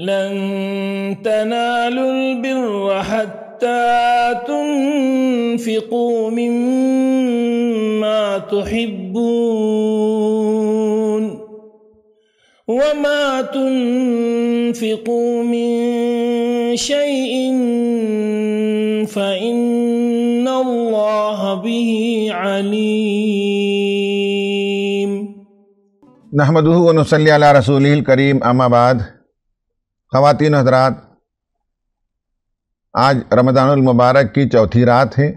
لن تنالوا البر حتى تنفقوا مما تحبون وما تنفقوا من شيء فإن الله به عليم نحمده ونصلي على رسوله الكريم أما بعد खातिन हजरात आज रमज़ानुल मुबारक की चौथी रात है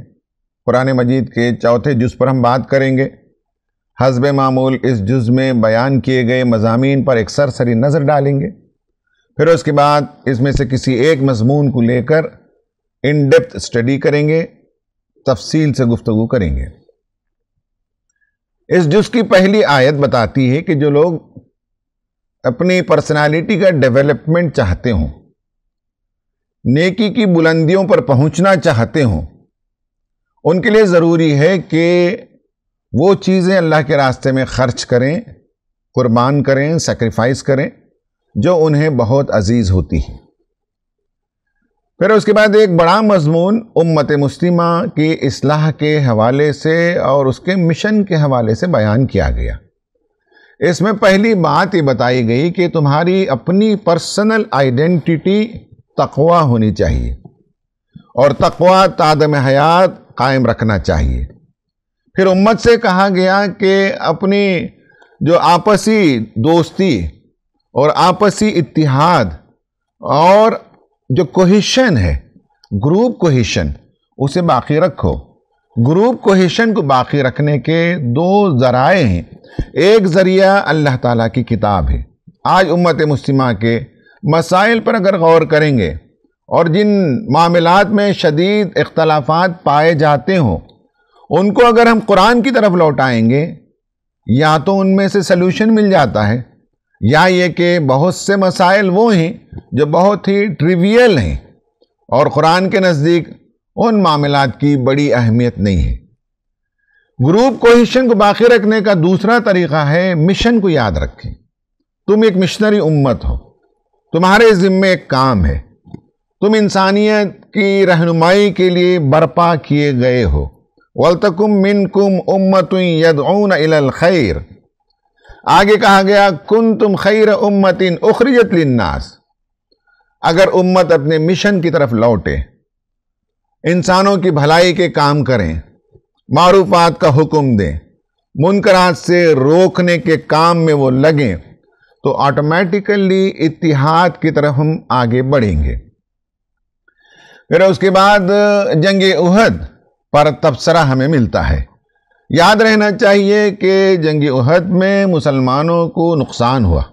कुरान मजीद के चौथे जुज़ पर हम बात करेंगे हजब मामूल इस जुज़ में बयान किए गए मजामी पर एक सरसरी नज़र डालेंगे फिर उसके बाद इसमें से किसी एक मजमून को लेकर इन डेप्थ स्टडी करेंगे तफसील से गुफ्तु करेंगे इस जुज़ की पहली आयत बताती है कि जो लोग अपनी पर्सनालिटी का डेवलपमेंट चाहते हों नेकी की बुलंदियों पर पहुंचना चाहते हों उनके लिए ज़रूरी है कि वो चीज़ें अल्लाह के रास्ते में ख़र्च करें कुर्बान करें सेक्रीफाइस करें जो उन्हें बहुत अजीज़ होती है फिर उसके बाद एक बड़ा मजमून उम्मत मुस्लिमा की असलाह के हवाले से और उसके मिशन के हवाले से बयान किया गया इसमें पहली बात ये बताई गई कि तुम्हारी अपनी पर्सनल आइडेंटिटी तकवा होनी चाहिए और तकवा तादम हयात कायम रखना चाहिए फिर उम्मत से कहा गया कि अपनी जो आपसी दोस्ती और आपसी इतिहाद और जो कोहिशन है ग्रुप कोहिशन उसे बाकी रखो ग्रुप कोहेशन को बाकी रखने के दो ज़राए हैं एक ज़रिया अल्लाह ताला की किताब है आज उम्मत मुस्लिमा के मसाइल पर अगर गौर करेंगे और जिन मामलात में शदीद इख्तलाफात पाए जाते हों उनको अगर हम कुरान की तरफ लौटाएंगे या तो उनमें से सलूशन मिल जाता है या ये कि बहुत से मसाइल वो हैं जो बहुत ही ट्रिवियल हैं और क़ुरान के नज़दीक उन मामला की बड़ी अहमियत नहीं है ग्रुप कोहिशन को बाकी रखने का दूसरा तरीका है मिशन को याद रखें तुम एक मिशनरी उम्मत हो तुम्हारे ज़िम्मे एक काम है तुम इंसानियत की रहनुमाई के लिए बर्पा किए गए हो वलतकुम कुम उम्मत यदऊन खैर आगे कहा गया कुन तुम खैर इन उखरीत लिन्नास अगर उम्मत अपने मिशन की तरफ लौटे इंसानों की भलाई के काम करें मारूफात का हुक्म दें मुनकरात से रोकने के काम में वो लगें तो ऑटोमेटिकली इतिहाद की तरफ हम आगे बढ़ेंगे फिर उसके बाद जंग उहद पर तबसरा हमें मिलता है याद रहना चाहिए कि जंग उहद में मुसलमानों को नुकसान हुआ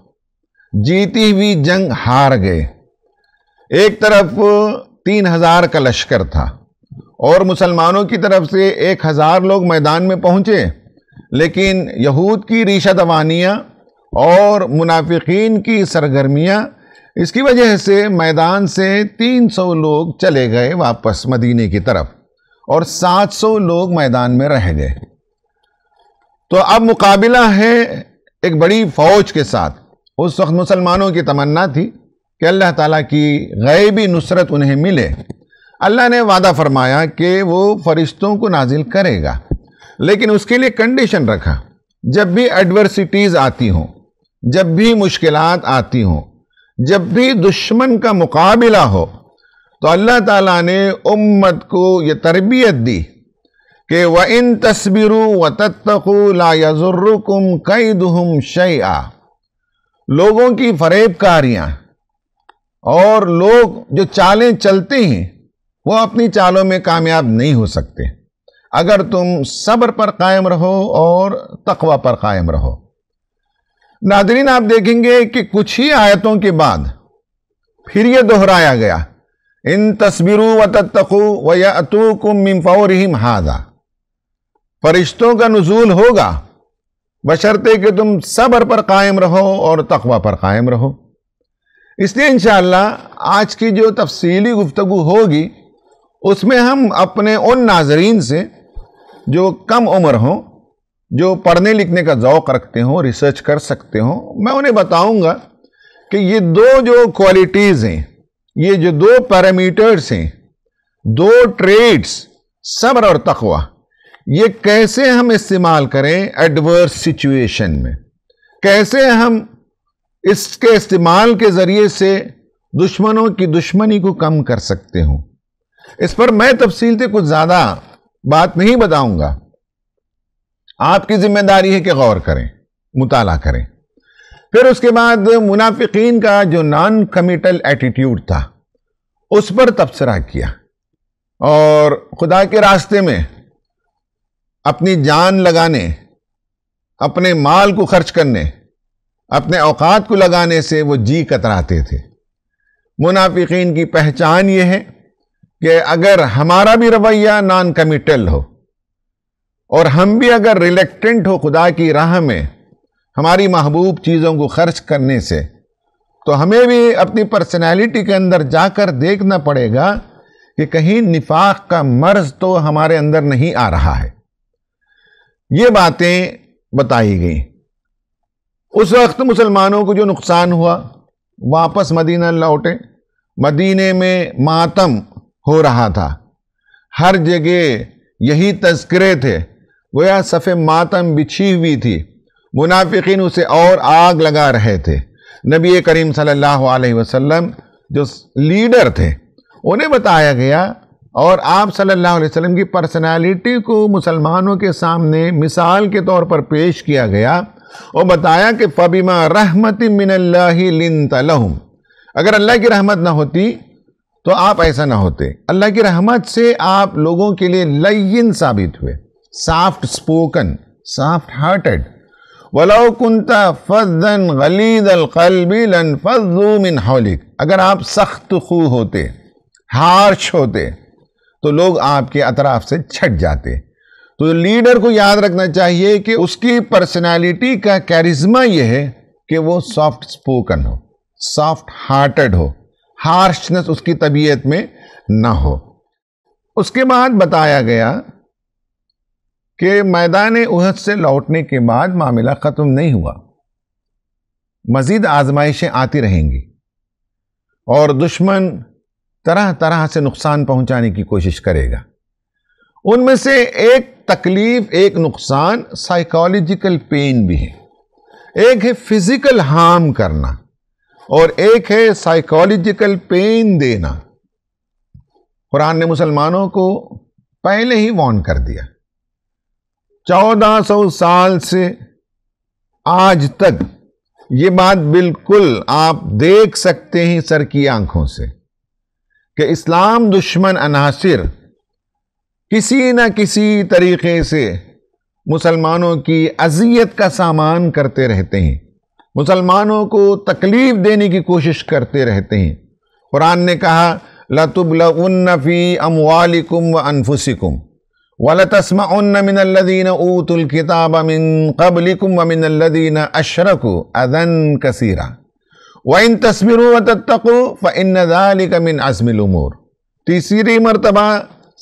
जीती हुई जंग हार गए एक तरफ तीन हजार का लश्कर था और मुसलमानों की तरफ से एक हज़ार लोग मैदान में पहुँचे लेकिन यहूद की रीशा दवानियाँ और मुनाफिकीन की सरगर्मियाँ इसकी वजह से मैदान से 300 लोग चले गए वापस मदीने की तरफ और 700 लोग मैदान में रह गए तो अब मुकाबला है एक बड़ी फ़ौज के साथ उस वक्त मुसलमानों की तमन्ना थी कि अल्लाह ताला की गैबी नुसरत उन्हें मिले अल्लाह ने वादा फरमाया कि वो फरिश्तों को नाजिल करेगा लेकिन उसके लिए कंडीशन रखा जब भी एडवर्सिटीज़ आती हों जब भी मुश्किल आती हों जब भी दुश्मन का मुकाबला हो तो अल्लाह ताला ने उम्मत को ये तरबियत दी कि व इन तस्बिर व तत्तु लाजुर्रकुम कई दुहम शया लोगों की फरेबकारियाँ और लोग जो चालें चलते हैं वो अपनी चालों में कामयाब नहीं हो सकते अगर तुम सब्र पर कायम रहो और तकवा पर कायम रहो नादरीन आप देखेंगे कि कुछ ही आयतों के बाद फिर ये दोहराया गया इन तस्वीरों व तत्तु व यतू कुम महादा फरिश्तों का नजूल होगा बशर्ते कि तुम सब्र पर कायम रहो और तकवा पर कायम रहो इसलिए इन आज की जो तफसीली गुफ्तु होगी उसमें हम अपने उन नाजरीन से जो कम उम्र हों जो पढ़ने लिखने का जौक़ रखते हों रिसर्च कर सकते हों मैं उन्हें बताऊंगा कि ये दो जो क्वालिटीज़ हैं ये जो दो पैरामीटर्स हैं दो ट्रेड्स सब्र और तकवा ये कैसे हम इस्तेमाल करें एडवर्स सिचुएशन में कैसे हम इसके इस्तेमाल के ज़रिए से दुश्मनों की दुश्मनी को कम कर सकते हों इस पर मैं तफसील से कुछ ज्यादा बात नहीं बताऊंगा आपकी जिम्मेदारी है कि गौर करें मुताला करें फिर उसके बाद मुनाफिकीन का जो नॉन कमिटल एटीट्यूड था उस पर तबसरा किया और खुदा के रास्ते में अपनी जान लगाने अपने माल को खर्च करने अपने औकात को लगाने से वो जी कतराते थे मुनाफिकीन की पहचान ये है कि अगर हमारा भी रवैया नॉन कमिटल हो और हम भी अगर रिलेक्टेंट हो खुदा की राह में हमारी महबूब चीज़ों को खर्च करने से तो हमें भी अपनी पर्सनैलिटी के अंदर जाकर देखना पड़ेगा कि कहीं निफाक का मर्ज तो हमारे अंदर नहीं आ रहा है ये बातें बताई गई उस वक्त मुसलमानों को जो नुकसान हुआ वापस मदीना लौटे मदीने में मातम हो रहा था हर जगह यही तस्करे थे गोया सफ़े मातम बिछी हुई थी मुनाफिकीन उसे और आग लगा रहे थे नबी करीम सल्लल्लाहु अलैहि वसल्लम जो लीडर थे उन्हें बताया गया और आप सल्लल्लाहु अलैहि वसल्लम की पर्सनालिटी को मुसलमानों के सामने मिसाल के तौर पर पेश किया गया और बताया कि फ़बीमा रहमत मिनल्ला लिन तलहम अगर अल्लाह की रहमत ना होती तो आप ऐसा ना होते अल्लाह की रहमत से आप लोगों के लिए लयिन साबित हुए सॉफ्ट स्पोकन सॉफ्ट हार्टेड वलाउ कुंता फजन गलीद लन मिन हौलिक अगर आप सख्त खू होते हार्श होते तो लोग आपके अतराफ से छट जाते तो लीडर को याद रखना चाहिए कि उसकी पर्सनालिटी का कैरिज्मा यह है कि वो सॉफ्ट स्पोकन हो सॉफ्ट हार्टेड हो हार्शनेस उसकी तबीयत में ना हो उसके बाद बताया गया कि मैदान उहद से लौटने के बाद मामला ख़त्म नहीं हुआ मज़ीद आजमाइशें आती रहेंगी और दुश्मन तरह तरह से नुकसान पहुंचाने की कोशिश करेगा उनमें से एक तकलीफ एक नुकसान साइकोलॉजिकल पेन भी है एक है फिजिकल हार्म करना और एक है साइकोलॉजिकल पेन देना कुरान ने मुसलमानों को पहले ही वॉर्न कर दिया चौदह सौ साल से आज तक ये बात बिल्कुल आप देख सकते हैं सर की आंखों से कि इस्लाम दुश्मन अनासर किसी न किसी तरीके से मुसलमानों की अजियत का सामान करते रहते हैं मुसलमानों को तकलीफ देने की कोशिश करते रहते हैं कुरान ने कहा लतुबलफ़ी वालिकुम व अनफुसिकुम वलतसमन मिनल्लिन ऊतुल किताब अमिन कबलिकुम व अशरक अदन कसीरा व इन तस्बिर व तत्तु फ़ इन दालिक मिन अजमिलूर तीसरी मरतबा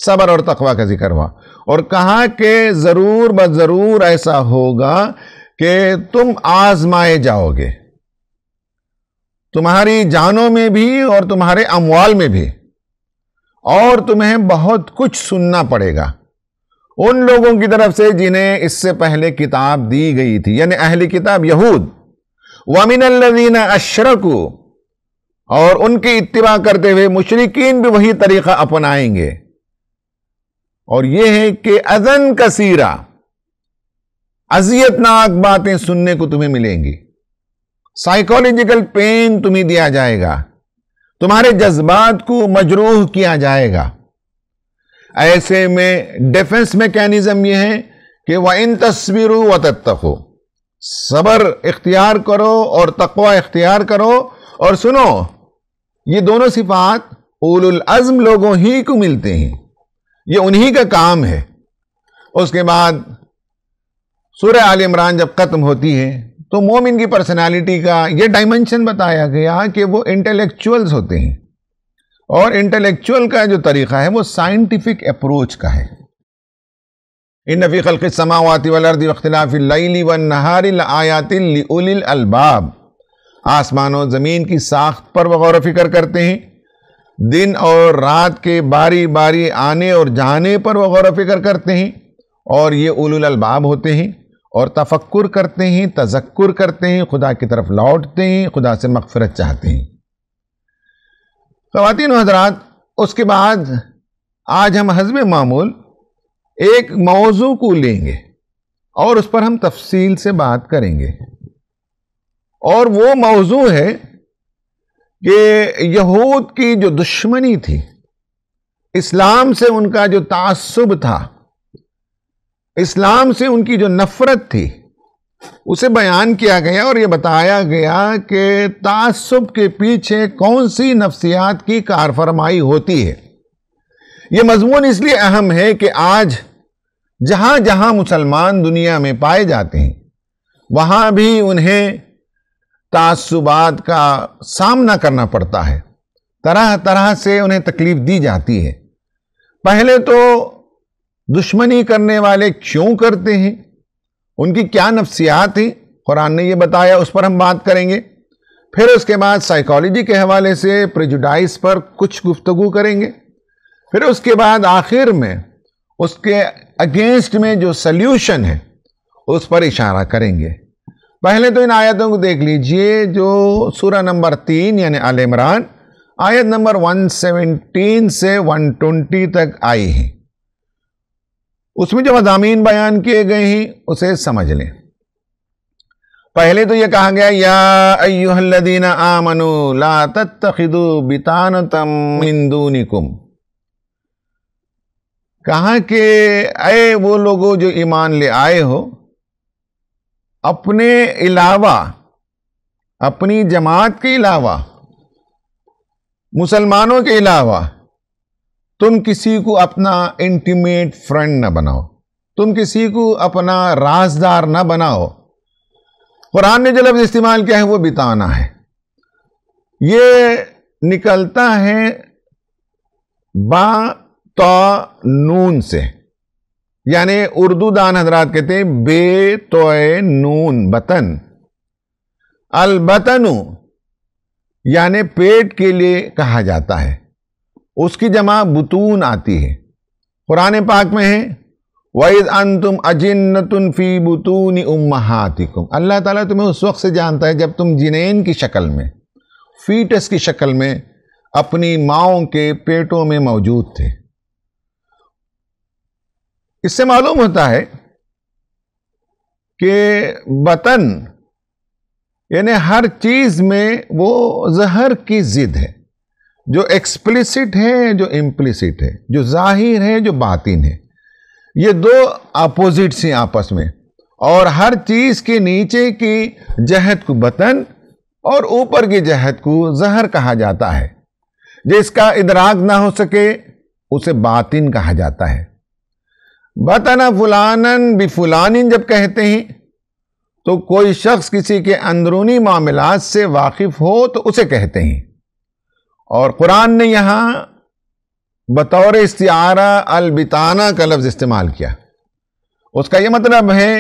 सबर और तकवा का जिक्र हुआ और कहा कि ज़रूर ब ज़रूर ऐसा होगा कि तुम आजमाए जाओगे तुम्हारी जानों में भी और तुम्हारे अमवाल में भी और तुम्हें बहुत कुछ सुनना पड़ेगा उन लोगों की तरफ से जिन्हें इससे पहले किताब दी गई थी यानी अहली किताब यहूद वामिन अशरकू और उनकी इतवा करते हुए मुशरकिन भी वही तरीका अपनाएंगे और यह है कि अजन कसीरा अजियतनाक बातें सुनने को तुम्हें मिलेंगी साइकोलॉजिकल पेन तुम्हें दिया जाएगा तुम्हारे जज्बात को मजरूह किया जाएगा ऐसे में डिफेंस मैकेनिज्म यह है कि वह इन तस्वीरों व तत्को सबर इख्तियार करो और तकवा इख्तियार करो और सुनो ये दोनों सिफात उल अज़म लोगों ही को मिलते हैं ये उन्हीं का काम है उसके बाद सूर्य आल इमरान जब ख़त्म होती है तो मोमिन की पर्सनालिटी का ये डायमेंशन बताया गया कि वो इंटेलेक्चुअल्स होते हैं और इंटेलेक्चुअल का जो तरीक़ा है वो साइंटिफिक अप्रोच का है इन नफ़ी खल्क समावती वलर्द अख्तिलाफ़ी व नहारिल अलबाब आसमान और ज़मीन की साख्त पर गौर फिक्र करते हैं दिन और रात के बारी बारी आने और जाने पर गौर फिक्र करते हैं और ये उलुल अलबाब होते हैं और तफक्कुर करते हैं तजक्कुर करते हैं खुदा की तरफ लौटते हैं खुदा से मगफरत चाहते हैं ख़वान हजरात उसके बाद आज हम हजब मामूल एक मौजू को लेंगे और उस पर हम तफसील से बात करेंगे और वो मौजू है कि यहूद की जो दुश्मनी थी इस्लाम से उनका जो तासुब था इस्लाम से उनकी जो नफरत थी उसे बयान किया गया और ये बताया गया कि तासुब के पीछे कौन सी नफ्सियात की कारफरमाई होती है ये मजमून इसलिए अहम है कि आज जहाँ जहाँ मुसलमान दुनिया में पाए जाते हैं वहाँ भी उन्हें तासुबात का सामना करना पड़ता है तरह तरह से उन्हें तकलीफ दी जाती है पहले तो दुश्मनी करने वाले क्यों करते हैं उनकी क्या नफ्सियात है कुरान ने ये बताया उस पर हम बात करेंगे फिर उसके बाद साइकोलॉजी के हवाले से प्रिजुडाइस पर कुछ गुफ्तगु करेंगे फिर उसके बाद आखिर में उसके अगेंस्ट में जो सल्यूशन है उस पर इशारा करेंगे पहले तो इन आयतों को देख लीजिए जो सूरह नंबर तीन यानी आल इमरान आयत नंबर 117 से 120 तक आई है उसमें जो मजामीन बयान किए गए हैं उसे समझ लें पहले तो ये कहा गया या अयुहदीन आमनु ला तत्तखिदु बितान तम इंदूनिकुम कहा कि अय वो लोगों जो ईमान ले आए हो अपने अलावा अपनी जमात के अलावा मुसलमानों के अलावा तुम किसी को अपना इंटीमेट फ्रेंड ना बनाओ तुम किसी को अपना राजदार ना बनाओ कुरान ने जो लफ्ज इस्तेमाल किया है वो बिताना है ये निकलता है बा तो नून से यानी उर्दू दान हजरात कहते हैं बे तोय नून बतन अलबतनु यानी पेट के लिए कहा जाता है उसकी जमा बुतून आती है कुरान पाक में है वैद अन तुम अजिन्न फ़ी बुतून उम अल्लाह ताला तुम्हें उस वक्त से जानता है जब तुम जिनेन की शक्ल में फीटस की शक्ल में अपनी माओ के पेटों में मौजूद थे इससे मालूम होता है कि बतन यानी हर चीज़ में वो जहर की ज़िद है जो एक्सप्लिसिट है जो इम्प्लिसिट है जो जाहिर है जो बातिन है ये दो अपोजिट्स हैं आपस में और हर चीज़ के नीचे की जहत को बतन और ऊपर की जहद को जहर कहा जाता है जिसका इदराक ना हो सके उसे बातिन कहा जाता है बतन फुलानन भी फुलानिन जब कहते हैं तो कोई शख्स किसी के अंदरूनी मामला से वाकिफ हो तो उसे कहते हैं और कुरान ने यहाँ बतौर इस्तारा अलबिताना का लफ्ज़ इस्तेमाल किया उसका यह मतलब है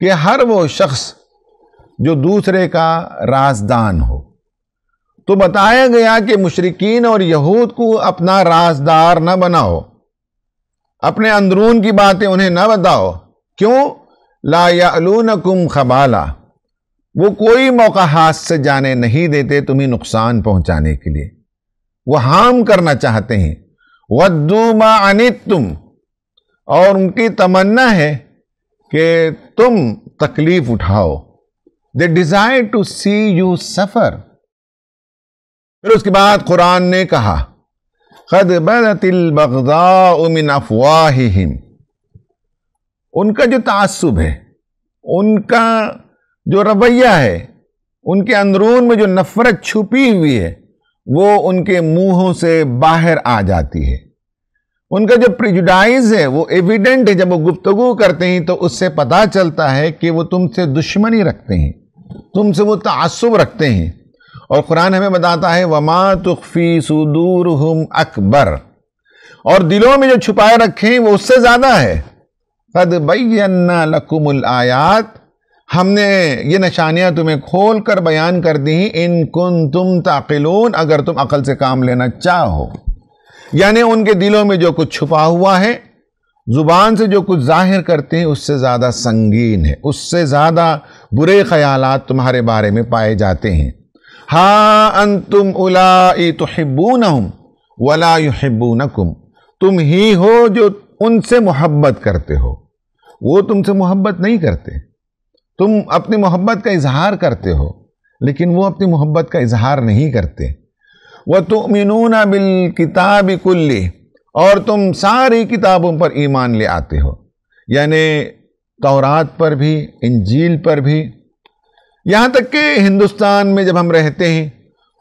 कि हर वो शख्स जो दूसरे का राजदान हो तो बताया गया कि मुशरकिन और यहूद को अपना राजदार न बनाओ अपने अंदरून की बातें उन्हें न बताओ क्यों लायालून कुम खबाला वो कोई मौका हाथ से जाने नहीं देते तुम्हें नुकसान पहुंचाने के लिए वह हार्म करना चाहते हैं मा अनित तुम और उनकी तमन्ना है कि तुम तकलीफ उठाओ they desire to see you suffer फिर उसके बाद कुरान ने कहा खद उमिन अफवाहिम उनका जो तासुब है उनका जो रवैया है उनके अंदरून में जो नफरत छुपी हुई है वो उनके मुंहों से बाहर आ जाती है उनका जो प्रिजुडाइज है वो एविडेंट है जब वो गुप्तगु करते हैं तो उससे पता चलता है कि वो तुमसे दुश्मनी रखते हैं तुमसे वो तसब रखते हैं और कुरान हमें बताता है वमा तुखफ़ी सुदूर हम अकबर और दिलों में जो छुपाए रखे हैं वो उससे ज़्यादा है कद बैना लकुमुल आयात हमने ये निशानियाँ तुम्हें खोल कर बयान कर दी इन कुन तुम ताकिलून अगर तुम अकल से काम लेना चाहो यानी उनके दिलों में जो कुछ छुपा हुआ है ज़ुबान से जो कुछ जाहिर करते हैं उससे ज़्यादा संगीन है उससे ज़्यादा बुरे ख्याल तुम्हारे बारे में पाए जाते हैं हाँ अन तुम उला तो हिब्बून हम वला युहिब्बूनकुम तुम ही हो जो उनसे मोहब्बत करते हो वो तुमसे मोहब्बत नहीं करते तुम अपनी मोहब्बत का इजहार करते हो लेकिन वो अपनी मोहब्बत का इजहार नहीं करते वह तो मिनूना बिल किताब कुल्ली और तुम सारी किताबों पर ईमान ले आते हो यानी तौरात पर भी इंजील पर भी यहाँ तक कि हिंदुस्तान में जब हम रहते हैं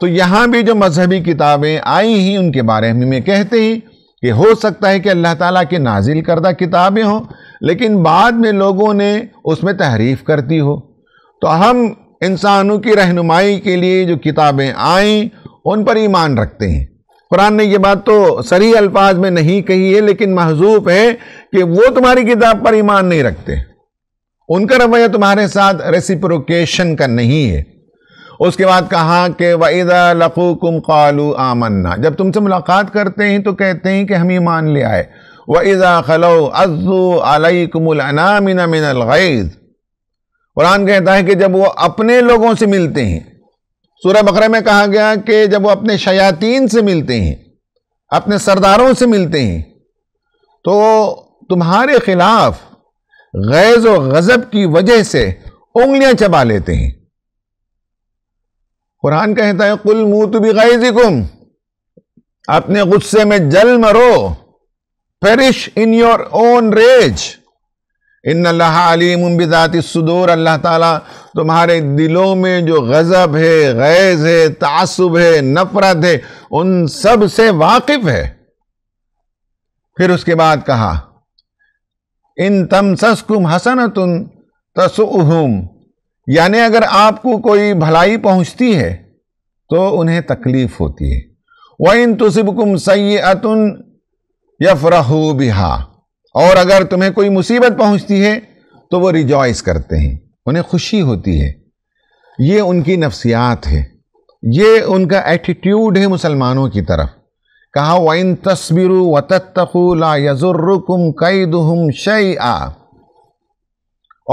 तो यहाँ भी जो मजहबी किताबें आई हैं उनके बारे में कहते हैं कि हो सकता है कि अल्लाह ताला के नाजिल करदा किताबें हों लेकिन बाद में लोगों ने उसमें तहरीफ कर दी हो तो हम इंसानों की रहनुमाई के लिए जो किताबें आईं उन पर ईमान रखते हैं कुरान ने यह बात तो सरी अल्फाज में नहीं कही है लेकिन महजूब है कि वो तुम्हारी किताब पर ईमान नहीं रखते उनका रवैया तुम्हारे साथ रेसिप्रोकेशन का नहीं है उसके बाद कहा कि वईदा लफूकुम कालू आमन्ना जब तुमसे मुलाकात करते हैं तो कहते हैं कि हम ईमान ले आए व इज़ा खलो अज़ू कुरान कहता है कि जब वो अपने लोगों से मिलते हैं सूर्य बकरे में कहा गया कि जब वो अपने शयातीन से मिलते हैं अपने सरदारों से मिलते हैं तो तुम्हारे खिलाफ गैज़ व गज़ब की वजह से उंगलियां चबा लेते हैं कुरान कहता है कुल मुँह तो भी गैज़ अपने गुस्से में जल मरो perish in your own rage इन अल्लाह बिदाती सुदूर अल्लाह ताला तुम्हारे दिलों में जो गज़ब है गैज़ है तासुब है नफ़रत है उन सब से वाकिफ़ है फिर उसके बाद कहा इन तम सस्कुम हसन तुम तसुहम यानी अगर आपको कोई भलाई पहुंचती है तो उन्हें तकलीफ़ होती है वह इन तुसब तुसिबकुम सैतुन यफरहू बिहा और अगर तुम्हें कोई मुसीबत पहुंचती है तो वो रिजॉइस करते हैं उन्हें खुशी होती है ये उनकी नफ्सियात है ये उनका एटीट्यूड है मुसलमानों की तरफ कहा इन तस्बिर व तत्तुला यजुर्रकुम कई दुहम शई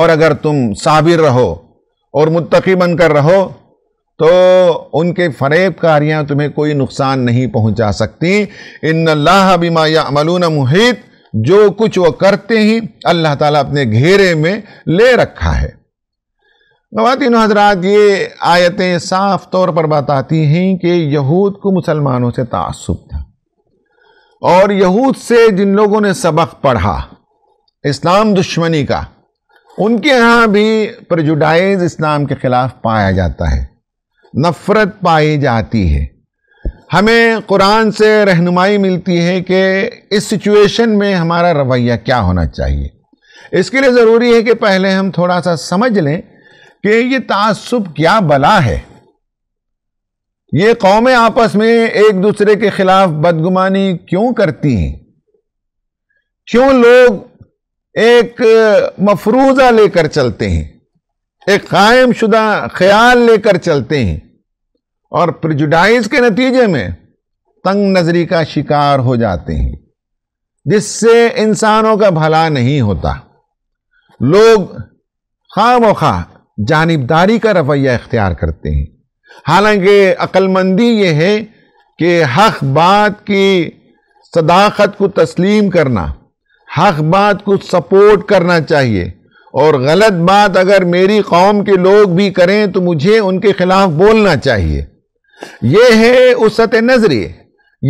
और अगर तुम साबिर रहो और मुतकी बनकर रहो तो उनके फरेब कारियाँ तुम्हें कोई नुकसान नहीं पहुँचा सकती इन अल्लाह बिमा अमलून मुहित जो कुछ वो करते ही अल्लाह ताला अपने घेरे में ले रखा है खातिन हजरात ये आयतें साफ तौर पर बताती हैं कि यहूद को मुसलमानों से तसब था और यहूद से जिन लोगों ने सबक पढ़ा इस्लाम दुश्मनी का उनके यहाँ भी प्रजुडाइज इस्लाम के ख़िलाफ़ पाया जाता है नफ़रत पाई जाती है हमें कुरान से रहनुमाई मिलती है कि इस सिचुएशन में हमारा रवैया क्या होना चाहिए इसके लिए ज़रूरी है कि पहले हम थोड़ा सा समझ लें कि ये तासुब क्या बला है ये कौमें आपस में एक दूसरे के ख़िलाफ़ बदगुमानी क्यों करती हैं क्यों लोग एक मफरूज़ा लेकर चलते हैं एक कायम शुदा ख्याल लेकर चलते हैं और प्रजुडाइज के नतीजे में तंग नजरी का शिकार हो जाते हैं जिससे इंसानों का भला नहीं होता लोग खाम खा जानबदारी का रवैया इख्तियार करते हैं हालांकि अक्लमंदी ये है कि हक बात की सदाकत को तस्लीम करना हक बात को सपोर्ट करना चाहिए और गलत बात अगर मेरी कौम के लोग भी करें तो मुझे उनके खिलाफ बोलना चाहिए ये है उसत नजरी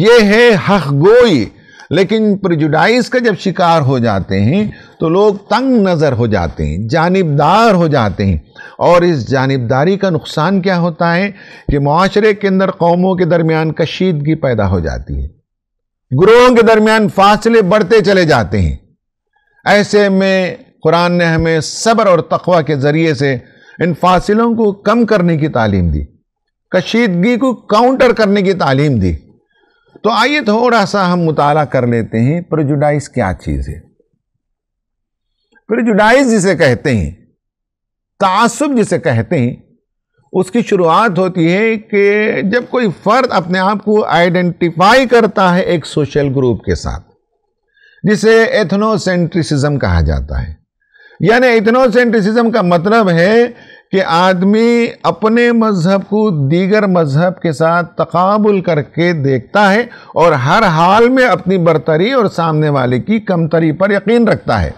ये है हक गोई लेकिन प्रजुडाइज का जब शिकार हो जाते हैं तो लोग तंग नज़र हो जाते हैं जानबदार हो जाते हैं और इस जानबदारी का नुकसान क्या होता है कि माशरे के अंदर कौमों के दरमियान कशीदगी पैदा हो जाती है गुरुओं के दरमियान फासले बढ़ते चले जाते हैं ऐसे में कुरान ने हमें सब्र और तकवा के ज़रिए से इन फासिलों को कम करने की तालीम दी कशीदगी को काउंटर करने की तालीम दी तो आइए थोड़ा सा हम मुताल कर लेते हैं प्रजुडाइज क्या चीज़ है प्रजुडाइज जिसे कहते हैं तासुब जिसे कहते हैं उसकी शुरुआत होती है कि जब कोई फ़र्द अपने आप को आइडेंटिफाई करता है एक सोशल ग्रुप के साथ जिसे एथनोसेंट्रिसिज्म कहा जाता है यानी एथनोसेंट्रिसिज्म का मतलब है कि आदमी अपने मज़हब को दीगर मज़हब के साथ तकबुल करके देखता है और हर हाल में अपनी बरतरी और सामने वाले की कमतरी पर यकीन रखता है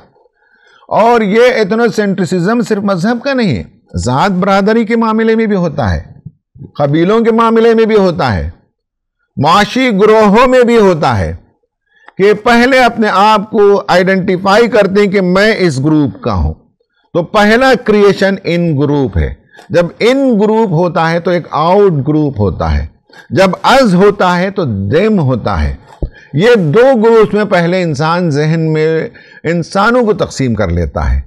और ये एथनोसेंट्रिसिज्म सिर्फ मज़हब का नहीं है ज़ात बरदरी के मामले में भी होता है कबीलों के मामले में भी होता है माशी ग्रोहों में भी होता है कि पहले अपने आप को आइडेंटिफाई करते हैं कि मैं इस ग्रुप का हूँ तो पहला क्रिएशन इन ग्रुप है जब इन ग्रुप होता है तो एक आउट ग्रुप होता है जब अज होता है तो देम होता है ये दो ग्रुप्स में पहले इंसान जहन में इंसानों को तकसीम कर लेता है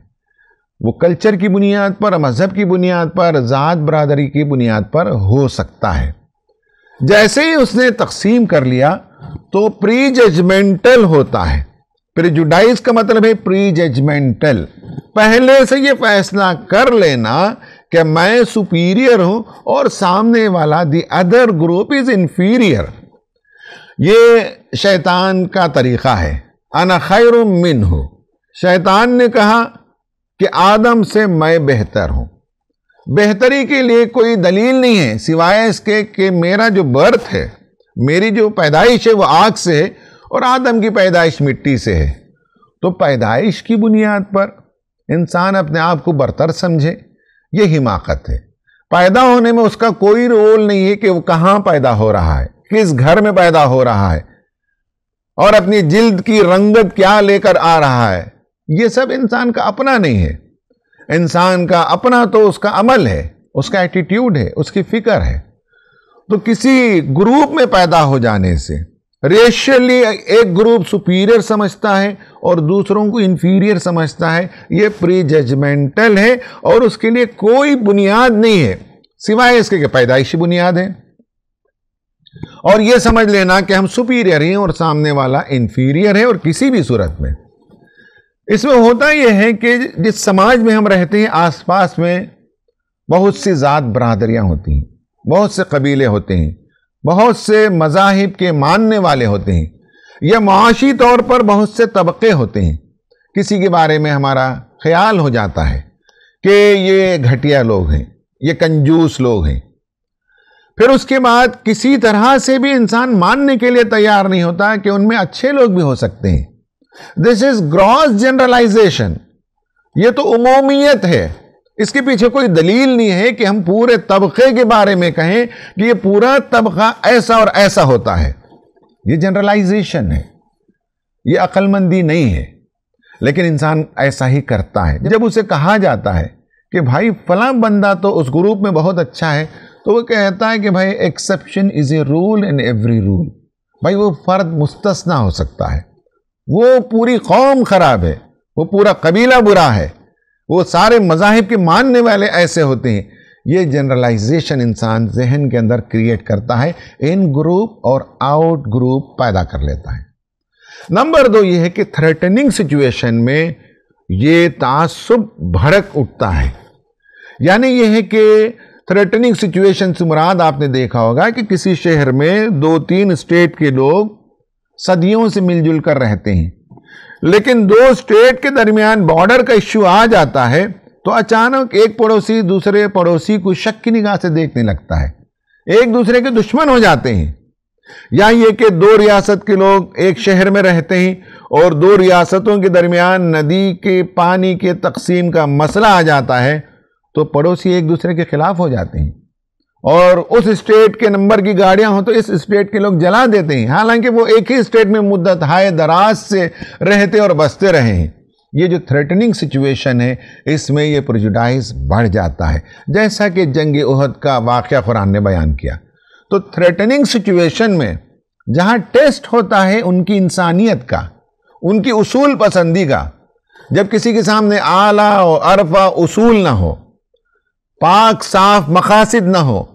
वो कल्चर की बुनियाद पर मज़हब की बुनियाद पर ज़ात बरदरी की बुनियाद पर हो सकता है जैसे ही उसने तकसीम कर लिया तो प्री जजमेंटल होता है प्रिजुडाइज का मतलब है प्री जजमेंटल पहले से ये फैसला कर लेना कि मैं सुपीरियर हूं और सामने वाला the other group is inferior ये शैतान का तरीक़ा है अना खैर मिन हो शैतान ने कहा कि आदम से मैं बेहतर हूँ बेहतरी के लिए कोई दलील नहीं है सिवाय इसके कि मेरा जो बर्थ है मेरी जो पैदाइश है वो आग से है और आदम की पैदाइश मिट्टी से है तो पैदाइश की बुनियाद पर इंसान अपने आप को बरतर समझे ये हिमाकत है पैदा होने में उसका कोई रोल नहीं है कि वो कहाँ पैदा हो रहा है किस घर में पैदा हो रहा है और अपनी जिल्द की रंगत क्या लेकर आ रहा है ये सब इंसान का अपना नहीं है इंसान का अपना तो उसका अमल है उसका एटीट्यूड है उसकी फिक्र है तो किसी ग्रुप में पैदा हो जाने से रेशियली एक ग्रुप सुपीरियर समझता है और दूसरों को इन्फीरियर समझता है ये प्री जजमेंटल है और उसके लिए कोई बुनियाद नहीं है सिवाय इसके कि पैदाइशी बुनियाद है और ये समझ लेना कि हम सुपीरियर हैं और सामने वाला इन्फीरियर है और किसी भी सूरत में इसमें होता यह है कि जिस समाज में हम रहते हैं आसपास में बहुत सी ज़ात बरदरियाँ होती हैं बहुत से कबीले होते हैं बहुत से मजाहिब के मानने वाले होते हैं या मुआशी तौर पर बहुत से तबके होते हैं किसी के बारे में हमारा ख्याल हो जाता है कि ये घटिया लोग हैं ये कंजूस लोग हैं फिर उसके बाद किसी तरह से भी इंसान मानने के लिए तैयार नहीं होता कि उनमें अच्छे लोग भी हो सकते हैं दिस इज ग्रॉस जनरलाइजेशन ये तो उमूमियत है इसके पीछे कोई दलील नहीं है कि हम पूरे तबके के बारे में कहें कि ये पूरा तबका ऐसा और ऐसा होता है ये जनरलाइजेशन है ये अक्लमंदी नहीं है लेकिन इंसान ऐसा ही करता है जब उसे कहा जाता है कि भाई फला बंदा तो उस ग्रुप में बहुत अच्छा है तो वो कहता है कि भाई exception is a rule in every rule भाई वो फ़र्द मुस्तना हो सकता है वो पूरी कौम ख़राब है वो पूरा कबीला बुरा है वो सारे मजाहब के मानने वाले ऐसे होते हैं ये जनरलाइजेशन इंसान जहन के अंदर क्रिएट करता है इन ग्रुप और आउट ग्रुप पैदा कर लेता है नंबर दो ये है कि थ्रेटनिंग सिचुएशन में ये तासुब भड़क उठता है यानी यह है कि थ्रेटनिंग सिचुएशन से मुराद आपने देखा होगा कि किसी शहर में दो तीन स्टेट के लोग सदियों से मिलजुल कर रहते हैं लेकिन दो स्टेट के दरमियान बॉर्डर का इश्यू आ जाता है तो अचानक एक पड़ोसी दूसरे पड़ोसी को शक की निगाह से देखने लगता है एक दूसरे के दुश्मन हो जाते हैं या ये कि दो रियासत के लोग एक शहर में रहते हैं और दो रियासतों के दरमियान नदी के पानी के तकसीम का मसला आ जाता है तो पड़ोसी एक दूसरे के खिलाफ हो जाते हैं और उस स्टेट के नंबर की गाड़ियां हो तो इस स्टेट के लोग जला देते हैं हालांकि वो एक ही स्टेट में मुद्दत हाय दराज से रहते और बसते रहे हैं ये जो थ्रेटनिंग सिचुएशन है इसमें ये प्रजुडाइज बढ़ जाता है जैसा कि जंग उहद का वाक़ कुरान ने बयान किया तो थ्रेटनिंग सिचुएशन में जहाँ टेस्ट होता है उनकी इंसानियत का उनकी उसूल पसंदी का जब किसी के सामने आला और अरफा उसूल ना हो पाक साफ मकासद ना हो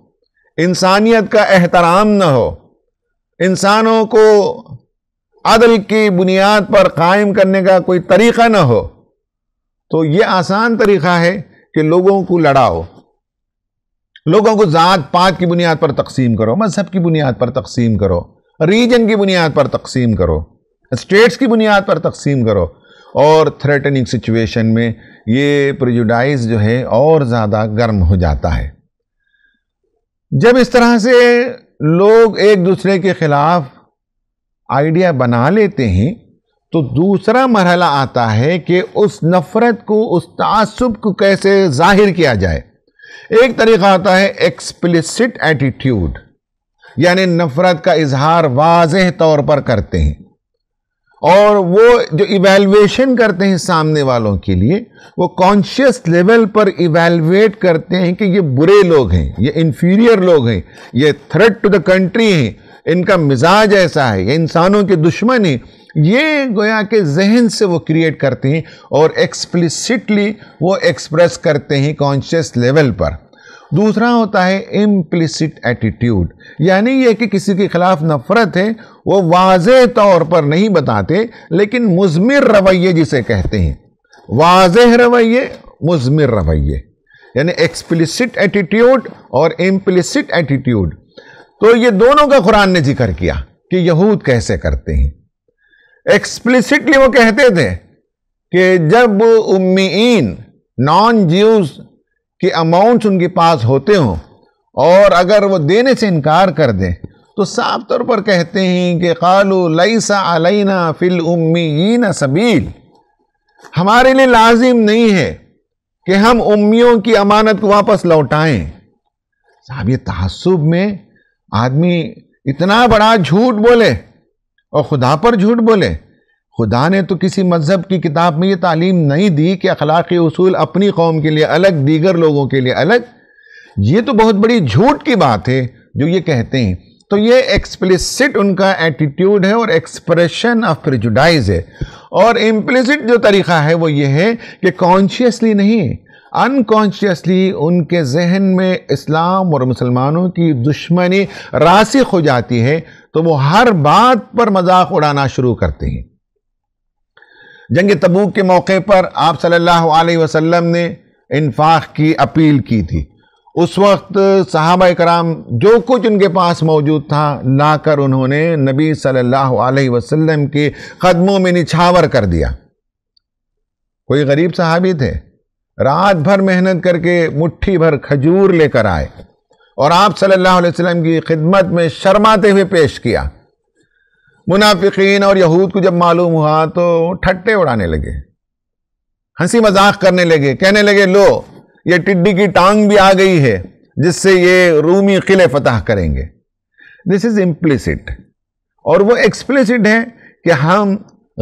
इंसानियत का एहतराम न हो इंसानों को अदल की बुनियाद पर कायम करने का कोई तरीक़ा न हो तो ये आसान तरीक़ा है कि लोगों को लड़ाओ लोगों को ज़ात पात की बुनियाद पर तकसीम करो मजहब की बुनियाद पर तकसीम करो रीजन की बुनियाद पर तकसीम करो स्टेट्स की बुनियाद पर तकसीम करो और थ्रेटनिंग सिचुएशन में ये प्रजुडाइज जो है और ज़्यादा गर्म हो जाता है जब इस तरह से लोग एक दूसरे के खिलाफ आइडिया बना लेते हैं तो दूसरा मरहला आता है कि उस नफ़रत को उस तसब को कैसे जाहिर किया जाए एक तरीका आता है एक्सप्लिसिट एटीट्यूड यानी नफ़रत का इजहार वाज तौर पर करते हैं और वो जो इवेल्युएशन करते हैं सामने वालों के लिए वो कॉन्शियस लेवल पर इवेल्युएट करते हैं कि ये बुरे लोग हैं ये इन्फीरियर लोग हैं ये थ्रेट टू द कंट्री हैं इनका मिजाज ऐसा है ये इंसानों के दुश्मन हैं ये गोया के जहन से वो क्रिएट करते हैं और एक्सप्लिसिटली वो एक्सप्रेस करते हैं कॉन्शियस लेवल पर दूसरा होता है इम्प्लिसिट एटीट्यूड यानी यह कि किसी के खिलाफ नफरत है वो वाज तौर पर नहीं बताते लेकिन मुजमिर रवैये जिसे कहते हैं वाज रवैये मुजमिर रवैये यानी एक्सप्लिसिट एटीट्यूड और इम्प्लिसिट एटीट्यूड तो ये दोनों का कुरान ने जिक्र किया कि यहूद कैसे करते हैं एक्सप्लिसिटली वो कहते थे कि जब उम्मीन नॉन ज्यूज कि अमाउंट्स उनके पास होते हों और अगर वो देने से इनकार कर दें तो साफ तौर पर कहते हैं कि कालू लईसा अलैना फिल उम्मीन सबील हमारे लिए लाजिम नहीं है कि हम उम्मियों की अमानत को वापस लौटाएं साहब ये तहसब में आदमी इतना बड़ा झूठ बोले और खुदा पर झूठ बोले खुदा ने तो किसी मज़हब की किताब में ये तालीम नहीं दी कि अखलाक़ी असूल अपनी कौम के लिए अलग दीगर लोगों के लिए अलग ये तो बहुत बड़ी झूठ की बात है जो ये कहते हैं तो ये एक्सप्लिसिट उनका एटीट्यूड है और एक्सप्रेशन ऑफ प्रिजुडाइज है और इम्प्लिसिट जो तरीक़ा है वो ये है कि कॉन्शियसली नहीं अनकॉन्शियसली उनके जहन में इस्लाम और मुसलमानों की दुश्मनी रासिक हो जाती है तो वो हर बात पर मजाक उड़ाना शुरू करते हैं जंग तबूक के मौके पर आप सल्लल्लाहु अलैहि वसल्लम ने इन्फाक की अपील की थी उस वक्त साहब कराम जो कुछ उनके पास मौजूद था लाकर उन्होंने नबी सल्लल्लाहु अलैहि वसल्लम के कदमों में निछावर कर दिया कोई गरीब साहबी थे रात भर मेहनत करके मुट्ठी भर खजूर लेकर आए और आप सल्लल्लाहु अलैहि वसल्लम की खिदमत में शर्माते हुए पेश किया मुनाफिकीन और यहूद को जब मालूम हुआ तो ठट्टे उड़ाने लगे हंसी मजाक करने लगे कहने लगे लो ये टिड्डी की टांग भी आ गई है जिससे ये रूमी किले फतह करेंगे दिस इज इम्प्लिसिट और वो एक्सप्लिसिट है कि हम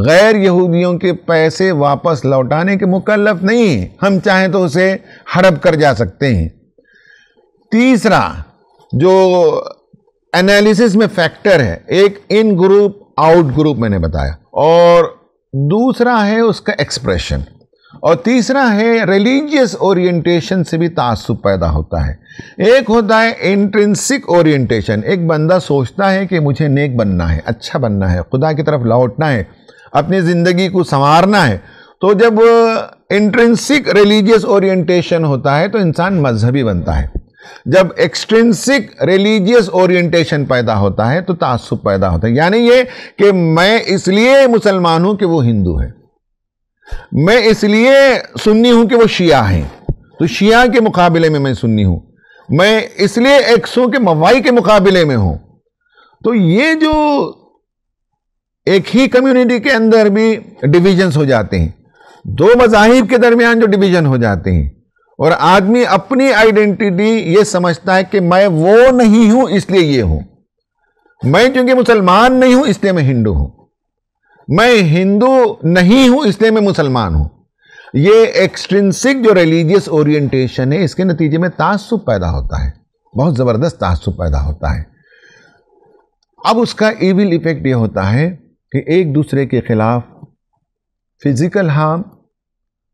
गैर यहूदियों के पैसे वापस लौटाने के मुकलफ नहीं हम चाहें तो उसे हड़प कर जा सकते हैं तीसरा जो एनालिसिस में फैक्टर है एक इन ग्रुप आउट ग्रुप मैंने बताया और दूसरा है उसका एक्सप्रेशन और तीसरा है रिलीजियस ओरिएंटेशन से भी तासुब पैदा होता है एक होता है इंट्रेंसिक ओरिएंटेशन एक बंदा सोचता है कि मुझे नेक बनना है अच्छा बनना है खुदा की तरफ लौटना है अपनी ज़िंदगी को संवारना है तो जब इंट्रेंसिक रिलीजियस ओरिएंटेशन होता है तो इंसान मजहबी बनता है जब एक्सट्रेंसिक रिलीजियस ओरिएंटेशन पैदा होता है तो तासुब पैदा होता है यानी ये कि मैं इसलिए मुसलमान हूं कि वो हिंदू है मैं इसलिए सुन्नी हूं कि वो शिया है तो शिया के मुकाबले में मैं सुन्नी हूं मैं इसलिए एक्सों के मवाई के मुकाबले में हूं तो ये जो एक ही कम्युनिटी के अंदर भी डिविजन्स हो जाते हैं दो मजाहिब के दरमियान जो डिवीजन हो जाते हैं और आदमी अपनी आइडेंटिटी ये समझता है कि मैं वो नहीं हूं इसलिए ये हूं मैं क्योंकि मुसलमान नहीं हूं इसलिए मैं हिंदू हूं मैं हिंदू नहीं हूं इसलिए मैं मुसलमान हूं ये एक्सट्रेंसिक जो रिलीजियस ओरिएंटेशन है इसके नतीजे में तासुब पैदा होता है बहुत ज़बरदस्त तासुब पैदा होता है अब उसका इविल इफेक्ट ये होता है कि एक दूसरे के खिलाफ फिजिकल हार्म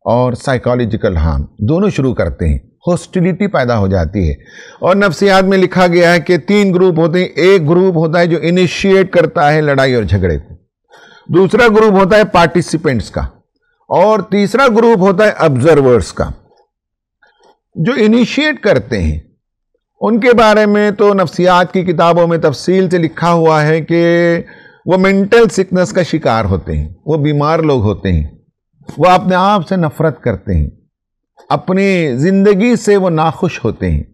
और साइकोलॉजिकल हार्म दोनों शुरू करते हैं हॉस्टिलिटी पैदा हो जाती है और नफ्सियात में लिखा गया है कि तीन ग्रुप होते हैं एक ग्रुप होता है जो इनिशिएट करता है लड़ाई और झगड़े को दूसरा ग्रुप होता है पार्टिसिपेंट्स का और तीसरा ग्रुप होता है ऑब्जर्वर्स का जो इनिशिएट करते हैं उनके बारे में तो नफ्सियात की किताबों में तफसील से लिखा हुआ है कि वो मेंटल सिकनेस का शिकार होते हैं वो बीमार लोग होते हैं वो अपने आप से नफरत करते हैं अपनी ज़िंदगी से वो नाखुश होते हैं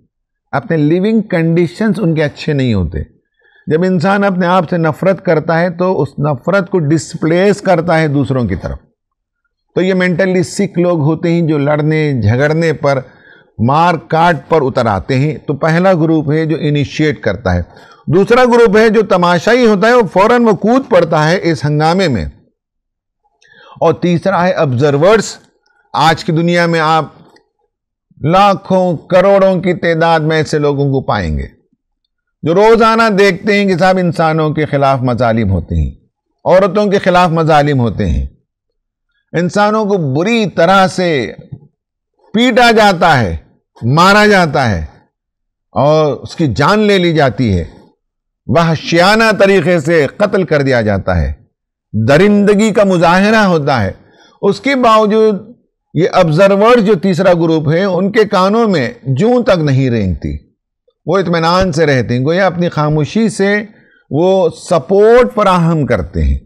अपने लिविंग कंडीशंस उनके अच्छे नहीं होते जब इंसान अपने आप से नफरत करता है तो उस नफरत को डिस्प्लेस करता है दूसरों की तरफ तो ये मेंटली सिक लोग होते हैं जो लड़ने झगड़ने पर मार काट पर उतर आते हैं तो पहला ग्रुप है जो इनिशिएट करता है दूसरा ग्रुप है जो तमाशाई होता है वो फ़ौरन वो कूद पड़ता है इस हंगामे में और तीसरा है ऑब्जर्वर्स आज की दुनिया में आप लाखों करोड़ों की तादाद में ऐसे लोगों को पाएंगे जो रोज़ाना देखते हैं कि साहब इंसानों के ख़िलाफ़ मजालिम होते हैं औरतों के ख़िलाफ़ मजालिम होते हैं इंसानों को बुरी तरह से पीटा जाता है मारा जाता है और उसकी जान ले ली जाती है वह शियाना तरीके से कत्ल कर दिया जाता है दरिंदगी का मुजाहरा होता है उसके बावजूद ये ऑब्जर्वर जो तीसरा ग्रुप है उनके कानों में जूं तक नहीं रेंगती वो इतमान से रहते हैं गोया अपनी खामोशी से वो सपोर्ट फ्राहम करते हैं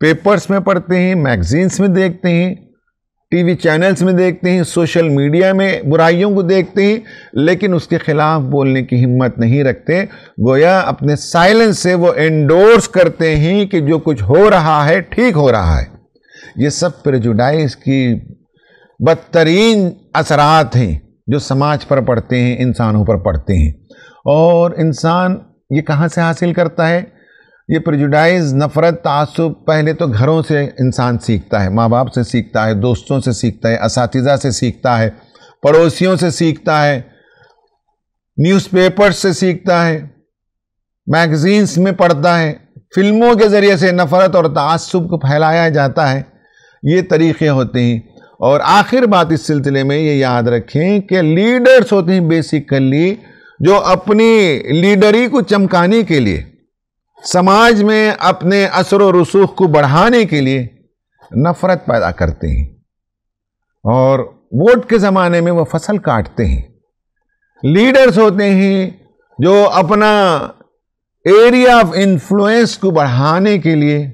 पेपर्स में पढ़ते हैं मैगजीन्स में देखते हैं टीवी चैनल्स में देखते हैं सोशल मीडिया में बुराइयों को देखते हैं लेकिन उसके ख़िलाफ़ बोलने की हिम्मत नहीं रखते गोया अपने साइलेंस से वो एंडोर्स करते हैं कि जो कुछ हो रहा है ठीक हो रहा है ये सब प्रजुडाइस की बदतरीन असरात हैं जो समाज पर पड़ते हैं इंसानों पर पड़ते हैं और इंसान ये कहाँ से हासिल करता है ये प्रजुडाइज नफ़रत तसब पहले तो घरों से इंसान सीखता है माँ बाप से सीखता है दोस्तों से सीखता है इस से सीखता है पड़ोसियों से सीखता है न्यूज़पेपर्स से सीखता है मैगज़ीन्स में पढ़ता है फिल्मों के ज़रिए से नफ़रत और तसब को फैलाया जाता है ये तरीक़े होते हैं और आखिर बात इस सिलसिले में ये याद रखें कि लीडर्स होते हैं बेसिकली जो अपनी लीडरी को चमकाने के लिए समाज में अपने असर व रसूख को बढ़ाने के लिए नफरत पैदा करते हैं और वोट के ज़माने में वह फसल काटते हैं लीडर्स होते हैं जो अपना एरिया ऑफ इन्फ्लुएंस को बढ़ाने के लिए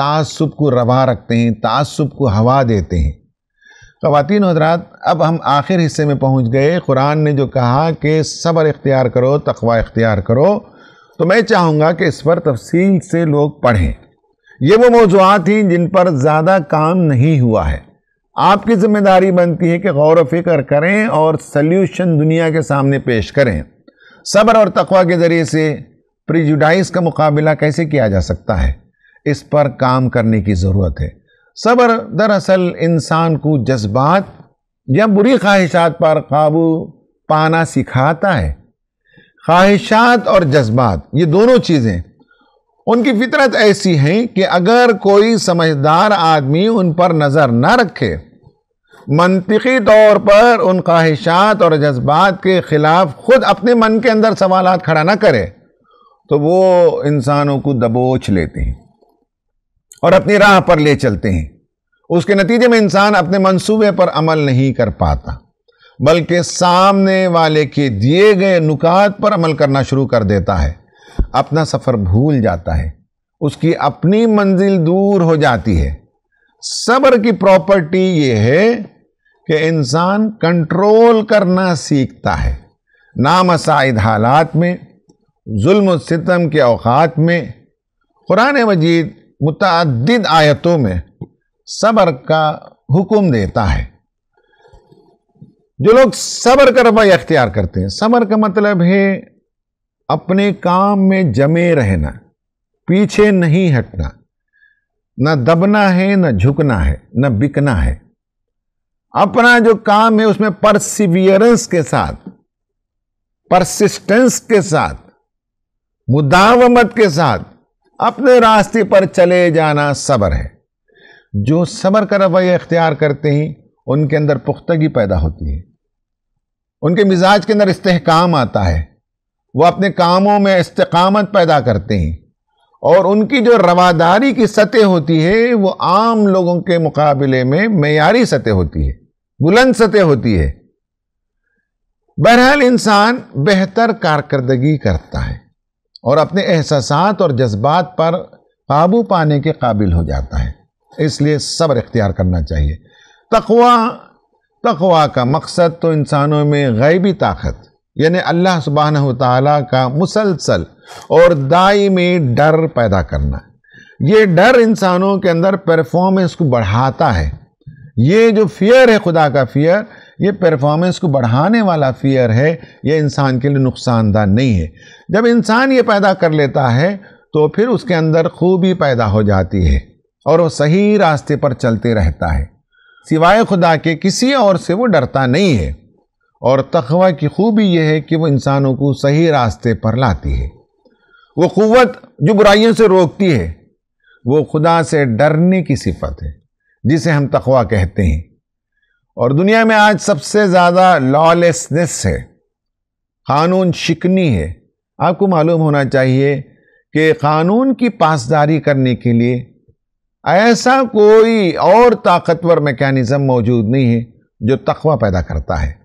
तासुब को रवा रखते हैं तासुब को हवा देते हैं खातिन हजरात अब हम आखिर हिस्से में पहुंच गए कुरान ने जो कहा कि सब्र इख्तियार करो तखवा इख्तियार करो तो मैं चाहूँगा कि इस पर तफसील से लोग पढ़ें ये वो मौजूद थी जिन पर ज़्यादा काम नहीं हुआ है आपकी ज़िम्मेदारी बनती है कि गौर फिक्र करें और सल्यूशन दुनिया के सामने पेश करें सब्र और तकवा के ज़रिए से प्रिजुडाइस का मुकाबला कैसे किया जा सकता है इस पर काम करने की ज़रूरत है सब्र दरअसल इंसान को जज्बात या बुरी ख्वाहिशात पर काबू पाना सिखाता है ख्वाहिशात और जज्बात ये दोनों चीज़ें उनकी फितरत ऐसी है कि अगर कोई समझदार आदमी उन पर नज़र ना रखे मनतिकी तौर पर उन ख्वाहिशात और जज्बात के ख़िलाफ़ ख़ुद अपने मन के अंदर सवाल खड़ा ना करे तो वो इंसानों को दबोच लेते हैं और अपनी राह पर ले चलते हैं उसके नतीजे में इंसान अपने मंसूबे पर अमल नहीं कर पाता बल्कि सामने वाले के दिए गए नुकात पर अमल करना शुरू कर देता है अपना सफ़र भूल जाता है उसकी अपनी मंजिल दूर हो जाती है सब्र की प्रॉपर्टी ये है कि इंसान कंट्रोल करना सीखता है नामसाइद हालात में जुल्म सितम के अवकात में कुरान मजीद मुतद आयतों में सब्र का हुक्म देता है जो लोग सबर का रवैया अख्तियार करते हैं सबर का मतलब है अपने काम में जमे रहना पीछे नहीं हटना ना दबना है ना झुकना है ना बिकना है अपना जो काम है उसमें परसिवियरेंस के साथ परसिस्टेंस के साथ मुदावमत के साथ अपने रास्ते पर चले जाना सबर है जो सबर का रवैया अख्तियार करते हैं उनके अंदर पुख्तगी पैदा होती है उनके मिजाज के अंदर इस्तेकाम आता है वो अपने कामों में इस्तकामत पैदा करते हैं और उनकी जो रवादारी की सतह होती है वो आम लोगों के मुकाबले में मैारी सतह होती है बुलंद सतह होती है बहरहाल इंसान बेहतर कारकर्दगी करता है और अपने एहसास और जज्बात पर काबू पाने के काबिल हो जाता है इसलिए सब्र इख्तियार करना चाहिए तकवा तकवा का मकसद तो इंसानों में गैबी ताकत यानी अल्लाह सुबहान ताली का मुसलसल और दाई में डर पैदा करना ये डर इंसानों के अंदर परफॉर्मेंस को बढ़ाता है ये जो फियर है खुदा का फियर ये परफॉर्मेंस को बढ़ाने वाला फियर है ये इंसान के लिए नुकसानदार नहीं है जब इंसान ये पैदा कर लेता है तो फिर उसके अंदर खूबी पैदा हो जाती है और वो सही रास्ते पर चलते रहता है सिवाय खुदा के किसी और से वो डरता नहीं है और तखवा की खूबी यह है कि वो इंसानों को सही रास्ते पर लाती है वो क़वत जो बुराइयों से रोकती है वो खुदा से डरने की सिफत है जिसे हम तखवा कहते हैं और दुनिया में आज सबसे ज़्यादा लॉलेसनेस है कानून शिकनी है आपको मालूम होना चाहिए कि कानून की पासदारी करने के लिए ऐसा कोई और ताकतवर मेकानिज़म मौजूद नहीं है जो तखवा पैदा करता है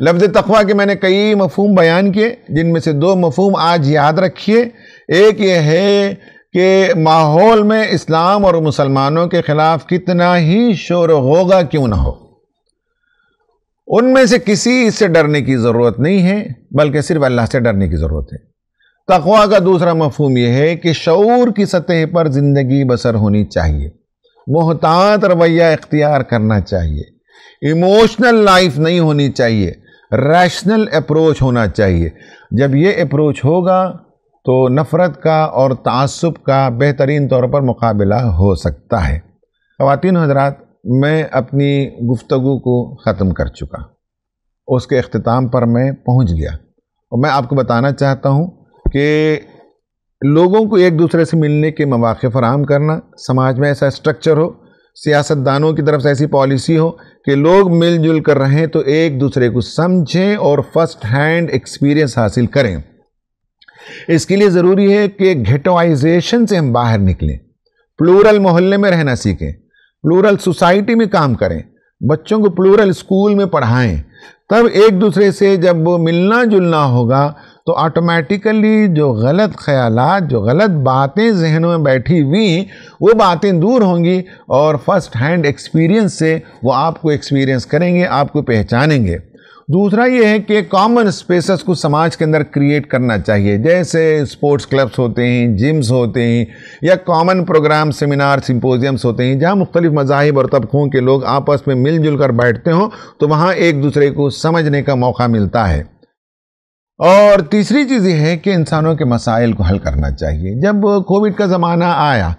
लफ्ज़ तखवा के मैंने कई मफहम बयान किए जिनमें से दो मफहम आज याद रखिए एक ये है कि माहौल में इस्लाम और मुसलमानों के ख़िलाफ़ कितना ही शोर होगा क्यों ना हो उनमें से किसी से डरने की ज़रूरत नहीं है बल्कि सिर्फ अल्लाह से डरने की ज़रूरत है तखवा का दूसरा मफहम यह है कि शूर की सतह पर ज़िंदगी बसर होनी चाहिए मोहतात रवैया इख्तियार करना चाहिए इमोशनल लाइफ नहीं होनी चाहिए रैशनल अप्रोच होना चाहिए जब ये अप्रोच होगा तो नफ़रत का और तसब का बेहतरीन तौर पर मुकाबला हो सकता है खातिन हजरात मैं अपनी गुफ्तु को ख़त्म कर चुका उसके अख्ताम पर मैं पहुँच गया और मैं आपको बताना चाहता हूँ कि लोगों को एक दूसरे से मिलने के मौाक़े फ़राहम करना समाज में ऐसा स्ट्रक्चर हो सियासतदानों की तरफ से ऐसी पॉलिसी हो कि लोग मिलजुल कर रहें तो एक दूसरे को समझें और फर्स्ट हैंड एक्सपीरियंस हासिल करें इसके लिए ज़रूरी है कि घटोआइजेशन से हम बाहर निकलें प्लूरल मोहल्ले में रहना सीखें प्लूरल सोसाइटी में काम करें बच्चों को प्लूरल स्कूल में पढ़ाएं तब एक दूसरे से जब मिलना जुलना होगा तो ऑटोमेटिकली जो गलत ख्याल जो गलत बातें जहनों में बैठी हुई वो बातें दूर होंगी और फर्स्ट हैंड एक्सपीरियंस से वो आपको एक्सपीरियंस करेंगे आपको पहचानेंगे दूसरा ये है कि कॉमन स्पेसेस को समाज के अंदर क्रिएट करना चाहिए जैसे स्पोर्ट्स क्लब्स होते हैं जिम्स होते हैं या कॉमन प्रोग्राम सेमिनार सिंपोजियम्स होते हैं जहाँ मुख्तलिफ मजाहब और तबकों के लोग आपस में मिलजुल कर बैठते हों तो वहाँ एक दूसरे को समझने का मौका मिलता है और तीसरी चीज़ ये है कि इंसानों के मसाइल को हल करना चाहिए जब कोविड का ज़माना आया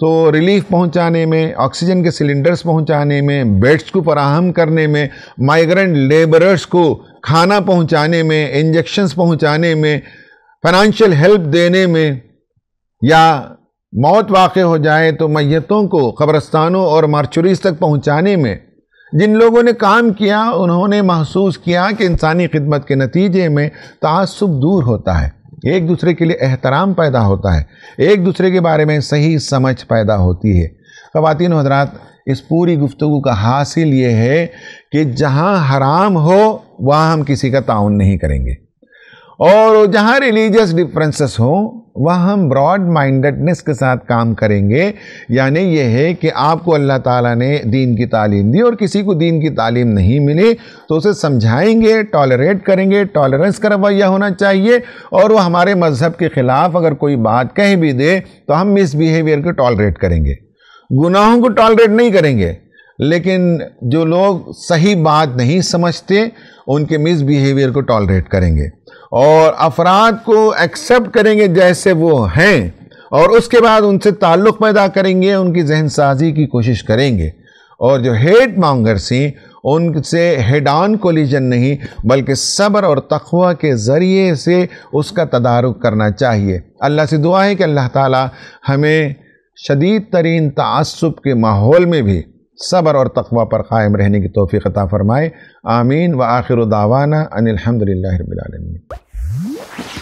तो रिलीफ पहुंचाने में ऑक्सीजन के सिलेंडर्स पहुंचाने में बेड्स को फराहम करने में माइग्रेंट लेबरर्स को खाना पहुंचाने में इंजेक्शंस पहुंचाने में फाइनेंशियल हेल्प देने में या मौत वाक़ हो जाए तो मैतों को कब्रस्तानों और मार्चुरीज तक पहुंचाने में जिन लोगों ने काम किया उन्होंने महसूस किया कि इंसानी खिदमत के नतीजे में तसब दूर होता है एक दूसरे के लिए एहतराम पैदा होता है एक दूसरे के बारे में सही समझ पैदा होती है खातिन हजरात इस पूरी गुफ्तु का हासिल ये है कि जहाँ हराम हो वहाँ हम किसी का ताउन नहीं करेंगे और जहाँ रिलीजियस डिफरेंसेस हों वह हम ब्रॉड माइंडेडनेस के साथ काम करेंगे यानी यह है कि आपको अल्लाह ताला ने दीन की तालीम दी और किसी को दीन की तालीम नहीं मिली तो उसे समझाएंगे टॉलरेट करेंगे टॉलरेंस का रवैया होना चाहिए और वो हमारे मज़हब के ख़िलाफ़ अगर कोई बात कह भी दे तो हम मिस बिहेवियर को टॉलरेट करेंगे गुनाहों को टॉलरेट नहीं करेंगे लेकिन जो लोग सही बात नहीं समझते उनके मिस बिहेवियर को टॉलरेट करेंगे और अफराद को एक्सेप्ट करेंगे जैसे वो हैं और उसके बाद उनसे ताल्लुक़ पैदा करेंगे उनकी जहन साजी की कोशिश करेंगे और जो हेड मांगर्स हैं उनसे हेड ऑन कोलिजन नहीं बल्कि सब्र और तखवा के ज़रिए से उसका तदारुक करना चाहिए अल्लाह से दुआ है कि अल्लाह ताला हमें शदीद तरीन तसब के माहौल में भी सबर और तकवा पर कायम रहने की तोफ़ी अता फ़रमाए आमीन व आखिर दावाना अनिलहमदिल्ला रबीआलमी